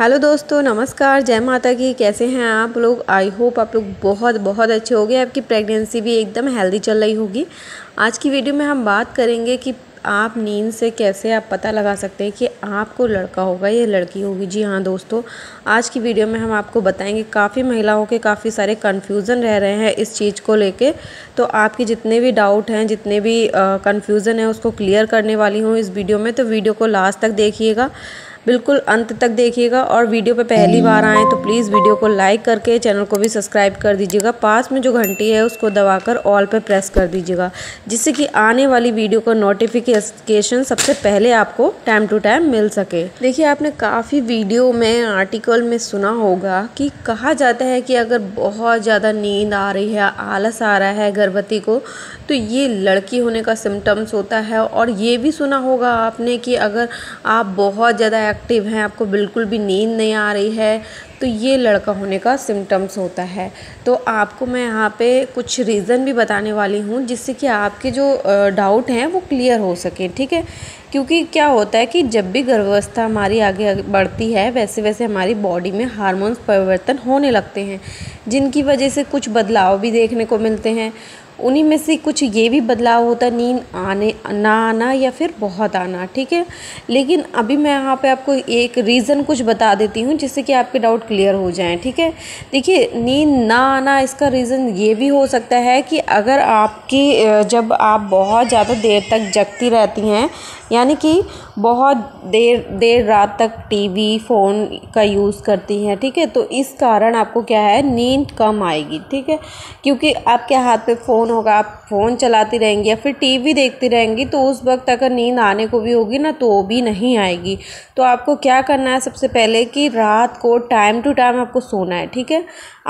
hello दोस्तों नमस्कार जय माता की कैसे हैं आप लोग आई होप आप लोग बहुत बहुत अच्छे होंगे आपकी प्रेगनेंसी भी एकदम हेल्दी चल रही होगी आज की वीडियो में हम बात करेंगे कि आप नींद से कैसे आप पता लगा सकते हैं कि आपको लड़का होगा या लड़की होगी जी हाँ दोस्तों आज की वीडियो में हम आपको बताएंगे काफ़ी महिलाओं के काफ़ी सारे कन्फ्यूज़न रह रहे हैं इस चीज़ को लेके तो आपके जितने भी डाउट हैं जितने भी कन्फ्यूज़न है उसको क्लियर करने वाली हूँ इस वीडियो में तो वीडियो को लास्ट तक देखिएगा बिल्कुल अंत तक देखिएगा और वीडियो पर पहली बार आएँ तो प्लीज़ वीडियो को लाइक करके चैनल को भी सब्सक्राइब कर दीजिएगा पास में जो घंटी है उसको दबाकर ऑल पर प्रेस कर दीजिएगा जिससे कि आने वाली वीडियो का नोटिफिकेशन सबसे पहले आपको टाइम टू टाइम मिल सके देखिए आपने काफ़ी वीडियो में आर्टिकल में सुना होगा कि कहा जाता है कि अगर बहुत ज़्यादा नींद आ रही है आलस आ रहा है गर्भवती को तो ये लड़की होने का सिम्टम्स होता है और ये भी सुना होगा आपने कि अगर आप बहुत ज़्यादा एक्टिव हैं आपको बिल्कुल भी नींद नहीं आ रही है तो ये लड़का होने का सिम्टम्स होता है तो आपको मैं यहाँ पे कुछ रीज़न भी बताने वाली हूँ जिससे कि आपके जो डाउट हैं वो क्लियर हो सके ठीक है क्योंकि क्या होता है कि जब भी गर्भावस्था हमारी आगे बढ़ती है वैसे वैसे हमारी बॉडी में हार्मोन्स परिवर्तन होने लगते हैं जिनकी वजह से कुछ बदलाव भी देखने को मिलते हैं उन्हीं में से कुछ ये भी बदलाव होता नींद आने ना आना या फिर बहुत आना ठीक है लेकिन अभी मैं यहाँ पे आपको एक रीज़न कुछ बता देती हूँ जिससे कि आपके डाउट क्लियर हो जाएँ ठीक है देखिए नींद ना आना इसका रीज़न ये भी हो सकता है कि अगर आपकी जब आप बहुत ज़्यादा देर तक जगती रहती हैं यानी कि बहुत देर देर रात तक टीवी फ़ोन का यूज़ करती हैं ठीक है तो इस कारण आपको क्या है नींद कम आएगी ठीक है क्योंकि आपके हाथ पे फ़ोन होगा आप फ़ोन चलाती रहेंगी या फिर टीवी देखती रहेंगी तो उस वक्त अगर नींद आने को भी होगी ना तो वो भी नहीं आएगी तो आपको क्या करना है सबसे पहले कि रात को टाइम टू टाइम आपको सोना है ठीक है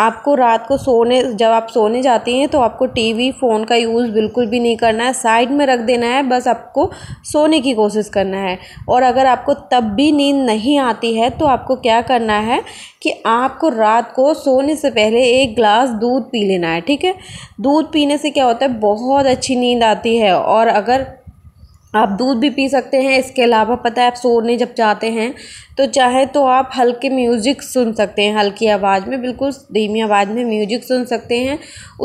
आपको रात को सोने जब आप सोने जाती हैं तो आपको टी फ़ोन का यूज़ बिल्कुल भी नहीं करना है साइड में रख देना है बस आपको सोने की कोशिश करना है और अगर आपको तब भी नींद नहीं आती है तो आपको क्या करना है कि आपको रात को सोने से पहले एक ग्लास दूध पी लेना है ठीक है दूध पीने से क्या होता है बहुत अच्छी नींद आती है और अगर आप दूध भी पी सकते हैं इसके अलावा पता है आप सोने जब जाते हैं तो चाहे तो आप हल्के म्यूज़िक सुन सकते हैं हल्की आवाज़ में बिल्कुल धीमी आवाज़ में म्यूजिक सुन सकते हैं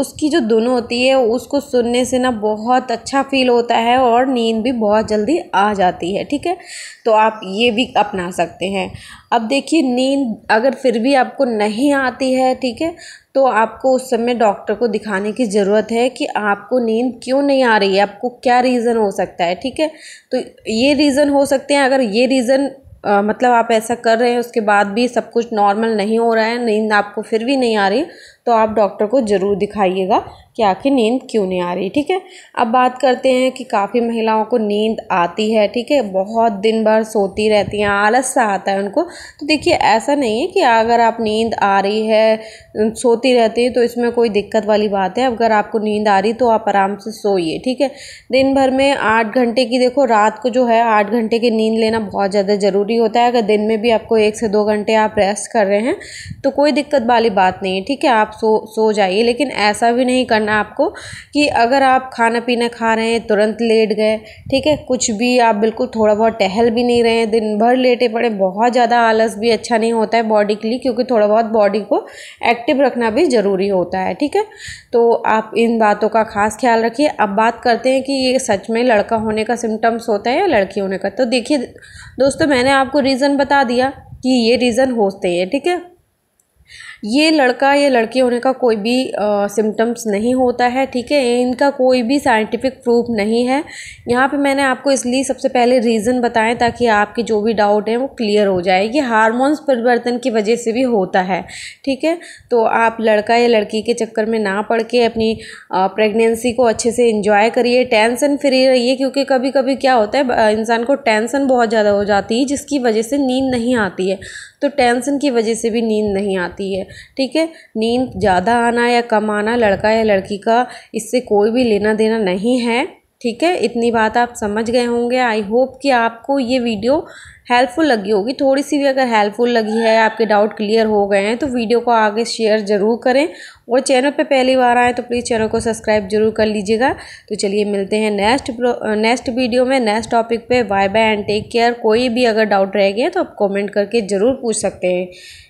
उसकी जो धुन होती है उसको सुनने से ना बहुत अच्छा फील होता है और नींद भी बहुत जल्दी आ जाती है ठीक है तो आप ये भी अपना सकते हैं अब देखिए नींद अगर फिर भी आपको नहीं आती है ठीक है तो आपको उस समय डॉक्टर को दिखाने की ज़रूरत है कि आपको नींद क्यों नहीं आ रही है आपको क्या रीज़न हो सकता है ठीक है तो ये रीज़न हो सकते हैं अगर ये रीज़न आ, मतलब आप ऐसा कर रहे हैं उसके बाद भी सब कुछ नॉर्मल नहीं हो रहा है नींद आपको फिर भी नहीं आ रही तो आप डॉक्टर को ज़रूर दिखाइएगा कि आखिर नींद क्यों नहीं आ रही ठीक है अब बात करते हैं कि काफ़ी महिलाओं को नींद आती है ठीक है बहुत दिन भर सोती रहती हैं आलस सा आता है उनको तो देखिए ऐसा नहीं है कि अगर आप नींद आ रही है सोती रहती है तो इसमें कोई दिक्कत वाली बात है अगर आपको नींद आ रही तो आप आराम से सोइए ठीक है दिन भर में आठ घंटे की देखो रात को जो है आठ घंटे की नींद लेना बहुत ज़्यादा ज़रूरी होता है अगर दिन में भी आपको एक से दो घंटे आप रेस्ट कर रहे हैं तो कोई दिक्कत वाली बात नहीं है ठीक है आप सो सो जाइए लेकिन ऐसा भी नहीं करना आपको कि अगर आप खाना पीना खा रहे हैं तुरंत लेट गए ठीक है कुछ भी आप बिल्कुल थोड़ा बहुत टहल भी नहीं रहे दिन भर लेटे पड़े बहुत ज़्यादा आलस भी अच्छा नहीं होता है बॉडी के लिए क्योंकि थोड़ा बहुत बॉडी को एक्टिव रखना भी ज़रूरी होता है ठीक है तो आप इन बातों का खास ख्याल रखिए अब बात करते हैं कि ये सच में लड़का होने का सिम्टम्स होता है या लड़की होने का तो देखिए दोस्तों मैंने आपको रीज़न बता दिया कि ये रीज़न होते हैं ठीक है ये लड़का या लड़की होने का कोई भी सिम्टम्स नहीं होता है ठीक है इनका कोई भी साइंटिफिक प्रूफ नहीं है यहाँ पे मैंने आपको इसलिए सबसे पहले रीज़न बताएं ताकि आपके जो भी डाउट हैं वो क्लियर हो जाए ये हारमोन्स परिवर्तन की वजह से भी होता है ठीक है तो आप लड़का या लड़की के चक्कर में ना पड़ के अपनी प्रेगनेंसी को अच्छे से इंजॉय करिए टेंसन फ्री रहिए क्योंकि कभी कभी क्या होता है इंसान को टेंसन बहुत ज़्यादा हो जाती है जिसकी वजह से नींद नहीं आती है तो टेंसन की वजह से भी नींद नहीं आती है ठीक है नींद ज़्यादा आना या कम आना लड़का या लड़की का इससे कोई भी लेना देना नहीं है ठीक है इतनी बात आप समझ गए होंगे आई होप कि आपको ये वीडियो हेल्पफुल लगी होगी थोड़ी सी भी अगर हेल्पफुल लगी है आपके डाउट क्लियर हो गए हैं तो वीडियो को आगे शेयर ज़रूर करें और चैनल पे पहली बार आए तो प्लीज़ चैनल को सब्सक्राइब जरूर कर लीजिएगा तो चलिए मिलते हैं नेक्स्ट नेक्स्ट वीडियो में नेक्स्ट टॉपिक पे bye bye and take care कोई भी अगर डाउट रह गया तो आप कॉमेंट करके ज़रूर पूछ सकते हैं